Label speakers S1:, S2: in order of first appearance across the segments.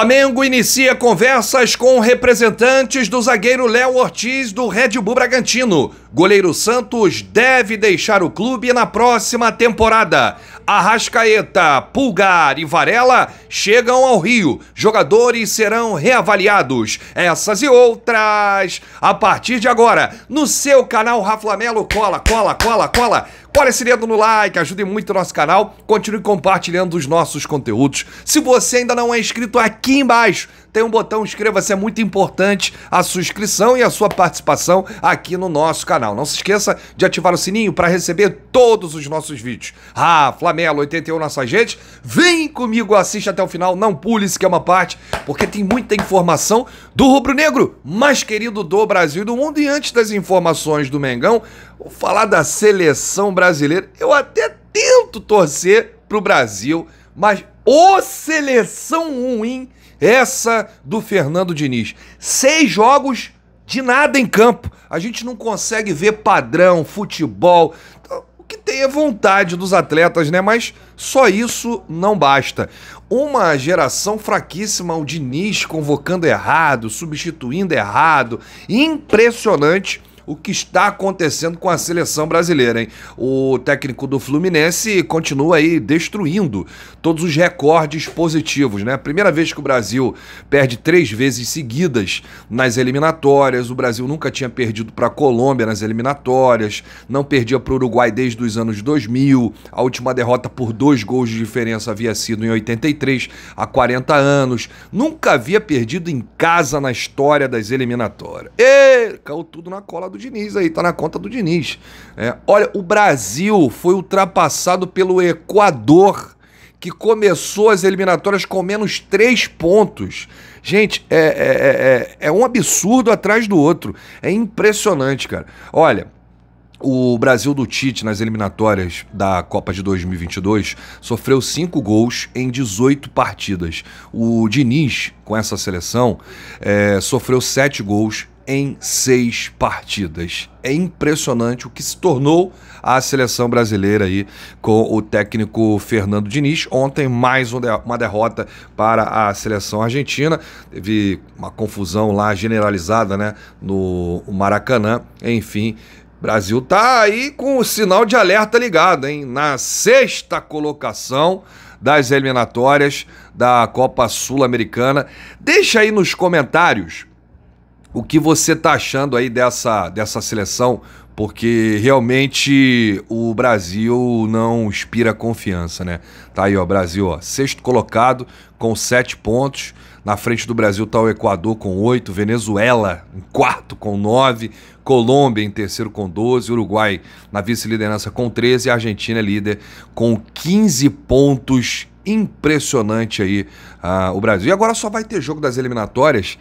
S1: Flamengo inicia conversas com representantes do zagueiro Léo Ortiz do Red Bull Bragantino. Goleiro Santos deve deixar o clube na próxima temporada. Arrascaeta, Pulgar e Varela chegam ao Rio. Jogadores serão reavaliados. Essas e outras a partir de agora no seu canal Raflamelo Cola, cola, cola, cola Olha esse dedo no like, ajude muito o nosso canal, continue compartilhando os nossos conteúdos. Se você ainda não é inscrito, aqui embaixo tem um botão inscreva-se, é muito importante a sua inscrição e a sua participação aqui no nosso canal. Não se esqueça de ativar o sininho para receber todos os nossos vídeos. Ah, Flamelo 81 nossa gente, vem comigo, assiste até o final, não pule isso que é uma parte, porque tem muita informação do rubro-negro mais querido do Brasil e do mundo. E antes das informações do Mengão, vou falar da seleção brasileira brasileiro. Eu até tento torcer pro Brasil, mas ô seleção ruim essa do Fernando Diniz. Seis jogos de nada em campo. A gente não consegue ver padrão, futebol. Então, o que tem é vontade dos atletas, né? Mas só isso não basta. Uma geração fraquíssima, o Diniz convocando errado, substituindo errado. Impressionante o que está acontecendo com a seleção brasileira, hein? O técnico do Fluminense continua aí destruindo todos os recordes positivos, né? Primeira vez que o Brasil perde três vezes seguidas nas eliminatórias. O Brasil nunca tinha perdido para a Colômbia nas eliminatórias, não perdia para o Uruguai desde os anos 2000. A última derrota por dois gols de diferença havia sido em 83, há 40 anos. Nunca havia perdido em casa na história das eliminatórias. E caiu tudo na cola do Diniz aí, tá na conta do Diniz. É, olha, o Brasil foi ultrapassado pelo Equador, que começou as eliminatórias com menos três pontos. Gente, é, é, é, é um absurdo atrás do outro. É impressionante, cara. Olha, o Brasil do Tite nas eliminatórias da Copa de 2022 sofreu cinco gols em 18 partidas. O Diniz, com essa seleção, é, sofreu sete gols em seis partidas. É impressionante o que se tornou a seleção brasileira aí com o técnico Fernando Diniz. Ontem, mais uma derrota para a seleção argentina. Teve uma confusão lá generalizada né, no Maracanã. Enfim, Brasil tá aí com o sinal de alerta ligado, hein? Na sexta colocação das eliminatórias da Copa Sul-Americana. Deixa aí nos comentários o que você tá achando aí dessa, dessa seleção, porque realmente o Brasil não inspira confiança, né? Tá aí, ó, Brasil, ó, sexto colocado com sete pontos. Na frente do Brasil tá o Equador com oito, Venezuela em quarto com nove, Colômbia em terceiro com doze, Uruguai na vice-liderança com treze e Argentina é líder com quinze pontos. Impressionante aí ah, o Brasil. E agora só vai ter jogo das eliminatórias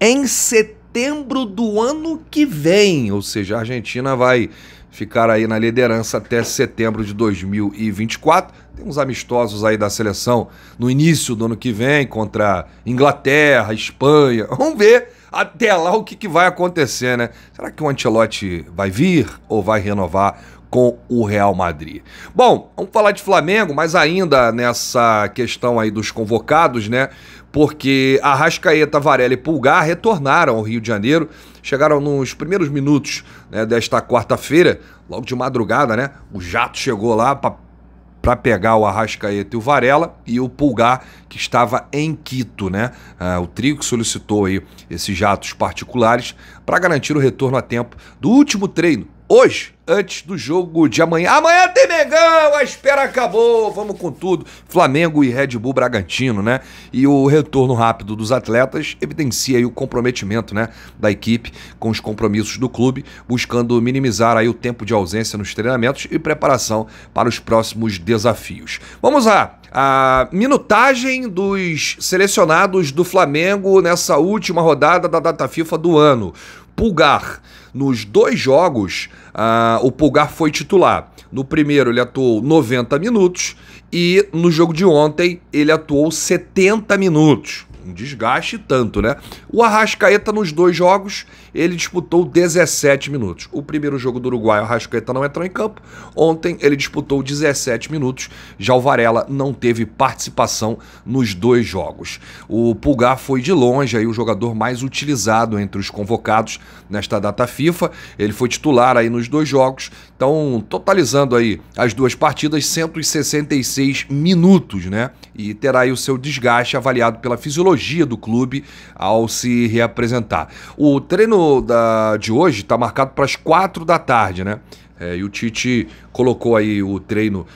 S1: em setembro setembro do ano que vem. Ou seja, a Argentina vai ficar aí na liderança até setembro de 2024. Tem uns amistosos aí da seleção no início do ano que vem contra Inglaterra, Espanha. Vamos ver até lá o que, que vai acontecer, né? Será que o Antelote vai vir ou vai renovar com o Real Madrid. Bom, vamos falar de Flamengo, mas ainda nessa questão aí dos convocados, né? Porque Arrascaeta, Varela e Pulgar retornaram ao Rio de Janeiro, chegaram nos primeiros minutos né, desta quarta-feira, logo de madrugada, né? O Jato chegou lá para pegar o Arrascaeta e o Varela e o Pulgar que estava em Quito, né? Ah, o trio que solicitou aí esses jatos particulares para garantir o retorno a tempo do último treino hoje, antes do jogo de amanhã. Amanhã tem Mengão, a espera acabou, vamos com tudo. Flamengo e Red Bull Bragantino, né? E o retorno rápido dos atletas evidencia aí o comprometimento, né, da equipe com os compromissos do clube, buscando minimizar aí o tempo de ausência nos treinamentos e preparação para os próximos desafios. Vamos lá, a minutagem dos selecionados do Flamengo nessa última rodada da data FIFA do ano. Pulgar. Nos dois jogos, uh, o Pulgar foi titular. No primeiro, ele atuou 90 minutos e no jogo de ontem, ele atuou 70 minutos. Um desgaste tanto, né? O Arrascaeta nos dois jogos, ele disputou 17 minutos. O primeiro jogo do Uruguai, o Rascaeta não entrou em campo. Ontem ele disputou 17 minutos. Já o Varela não teve participação nos dois jogos. O Pulgar foi de longe aí o jogador mais utilizado entre os convocados nesta data FIFA. Ele foi titular aí nos dois jogos. Então, totalizando aí as duas partidas, 166 minutos, né? E terá aí o seu desgaste avaliado pela fisiologia do clube ao se reapresentar. O treino treino da, de hoje está marcado para as quatro da tarde, né? É, e o Tite colocou aí o treino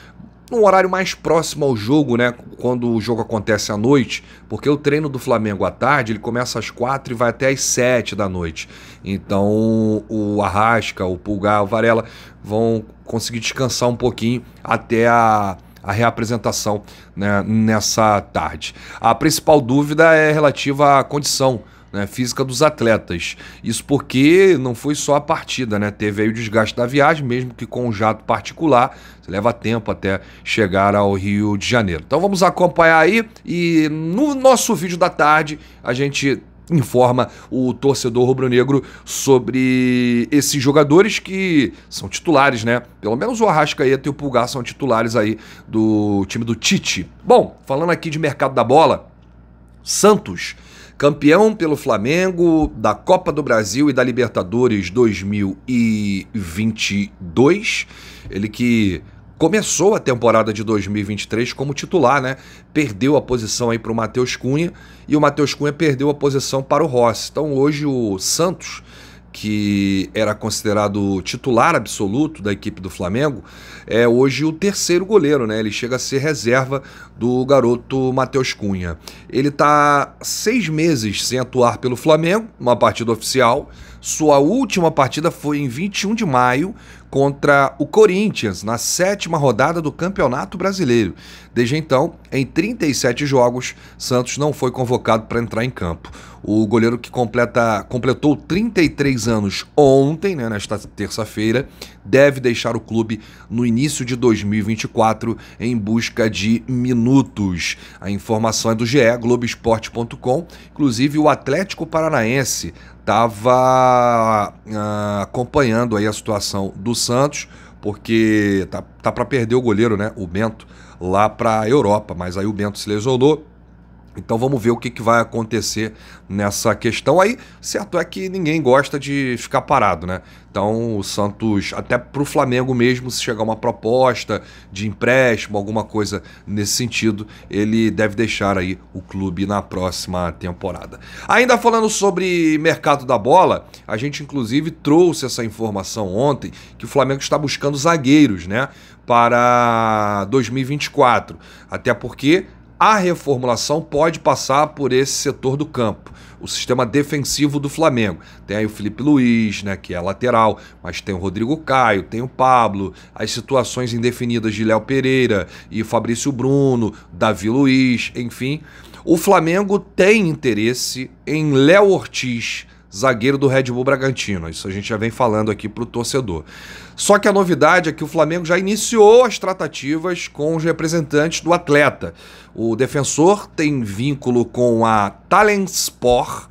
S1: num horário mais próximo ao jogo, né? Quando o jogo acontece à noite, porque o treino do Flamengo à tarde ele começa às quatro e vai até às sete da noite. Então o Arrasca, o Pulgar, o Varela vão conseguir descansar um pouquinho até a, a reapresentação né, nessa tarde. A principal dúvida é relativa à condição né, física dos atletas. Isso porque não foi só a partida, né? Teve aí o desgaste da viagem, mesmo que com um jato particular, você leva tempo até chegar ao Rio de Janeiro. Então vamos acompanhar aí e no nosso vídeo da tarde a gente informa o torcedor rubro-negro sobre esses jogadores que são titulares, né? Pelo menos o Arrascaeta e o Pulgar são titulares aí do time do Tite. Bom, falando aqui de mercado da bola, Santos campeão pelo Flamengo da Copa do Brasil e da Libertadores 2022. Ele que começou a temporada de 2023 como titular, né? Perdeu a posição aí para o Matheus Cunha e o Matheus Cunha perdeu a posição para o Rossi. Então hoje o Santos que era considerado titular absoluto da equipe do Flamengo, é hoje o terceiro goleiro, né? Ele chega a ser reserva do garoto Matheus Cunha. Ele está seis meses sem atuar pelo Flamengo, uma partida oficial, sua última partida foi em 21 de maio contra o Corinthians, na sétima rodada do Campeonato Brasileiro. Desde então, em 37 jogos, Santos não foi convocado para entrar em campo. O goleiro que completa, completou 33 anos ontem, né, nesta terça-feira, deve deixar o clube no início de 2024 em busca de minutos. A informação é do GE, Globoesporte.com. Inclusive, o Atlético Paranaense estava uh, ah, acompanhando aí a situação do Santos, porque tá, tá para perder o goleiro, né, o Bento, lá para a Europa, mas aí o Bento se lesionou então vamos ver o que, que, vai acontecer nessa questão aí. Certo é que ninguém gosta de ficar parado, né? Então o Santos, até para o Flamengo mesmo, se chegar uma proposta de empréstimo, alguma coisa nesse sentido, ele deve deixar aí o clube na próxima temporada. Ainda falando sobre mercado da bola, a gente inclusive trouxe essa informação ontem que o Flamengo está buscando zagueiros, né? Para 2024. Até porque a reformulação pode passar por esse setor do campo, o sistema defensivo do Flamengo. Tem aí o Felipe Luiz, né, que é lateral, mas tem o Rodrigo Caio, tem o Pablo, as situações indefinidas de Léo Pereira e Fabrício Bruno, Davi Luiz, enfim. O Flamengo tem interesse em Léo Ortiz, zagueiro do Red Bull Bragantino. Isso a gente já vem falando aqui para o torcedor. Só que a novidade é que o Flamengo já iniciou as tratativas com os representantes do atleta. O defensor tem vínculo com a ah, Talent Sport,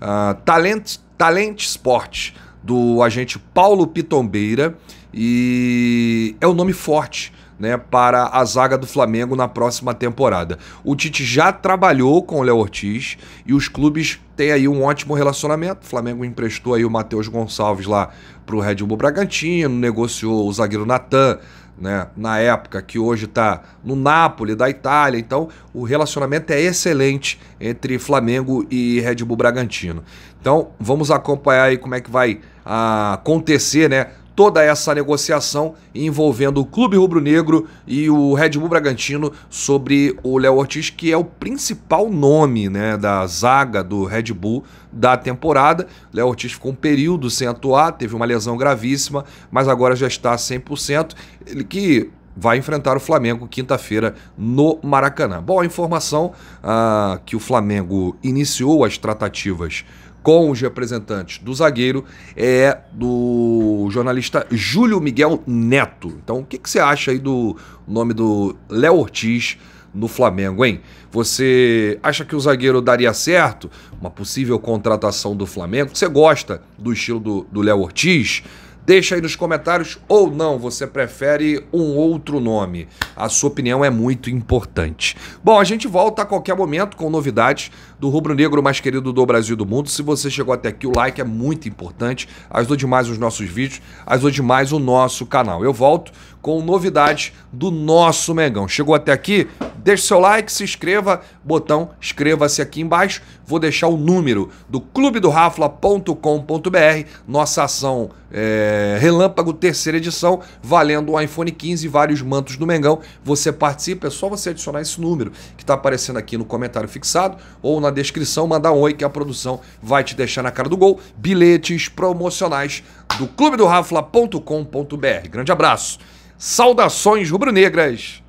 S1: uh, Talent, Talent Sport, do agente Paulo Pitombeira, e é um nome forte né, para a zaga do Flamengo na próxima temporada. O Tite já trabalhou com o Léo Ortiz e os clubes têm aí um ótimo relacionamento. O Flamengo emprestou aí o Matheus Gonçalves lá para o Red Bull Bragantino, negociou o zagueiro Natan né, na época, que hoje está no Nápoles, da Itália. Então, o relacionamento é excelente entre Flamengo e Red Bull Bragantino. Então, vamos acompanhar aí como é que vai ah, acontecer né, toda essa negociação envolvendo o Clube Rubro-Negro e o Red Bull Bragantino sobre o Léo Ortiz, que é o principal nome né, da zaga do Red Bull da temporada. Léo Ortiz ficou um período sem atuar, teve uma lesão gravíssima, mas agora já está 100%. Ele que vai enfrentar o Flamengo quinta-feira no Maracanã. Bom, a informação ah, que o Flamengo iniciou as tratativas com os representantes do zagueiro é do jornalista Júlio Miguel Neto. Então, o que, que você acha aí do nome do Léo Ortiz no Flamengo, hein? Você acha que o zagueiro daria certo? Uma possível contratação do Flamengo? Você gosta do estilo do Léo Ortiz? Deixa aí nos comentários ou não, você prefere um outro nome. A sua opinião é muito importante. Bom, a gente volta a qualquer momento com novidades do rubro-negro mais querido do Brasil e do mundo. Se você chegou até aqui, o like é muito importante, ajudou demais os nossos vídeos, ajudou demais o nosso canal. Eu volto com novidades do nosso Mengão. Chegou até aqui? Deixe seu like, se inscreva, botão inscreva-se aqui embaixo. Vou deixar o número do clubedoRafla.com.br, nossa ação é, Relâmpago, terceira edição, valendo o iPhone 15 e vários mantos do Mengão. Você participa, é só você adicionar esse número que está aparecendo aqui no comentário fixado ou na descrição, mandar um oi que a produção vai te deixar na cara do gol. Bilhetes promocionais do clubedoráfula.com.br. Grande abraço. Saudações rubro-negras.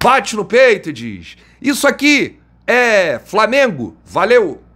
S1: Bate no peito e diz: Isso aqui é Flamengo. Valeu!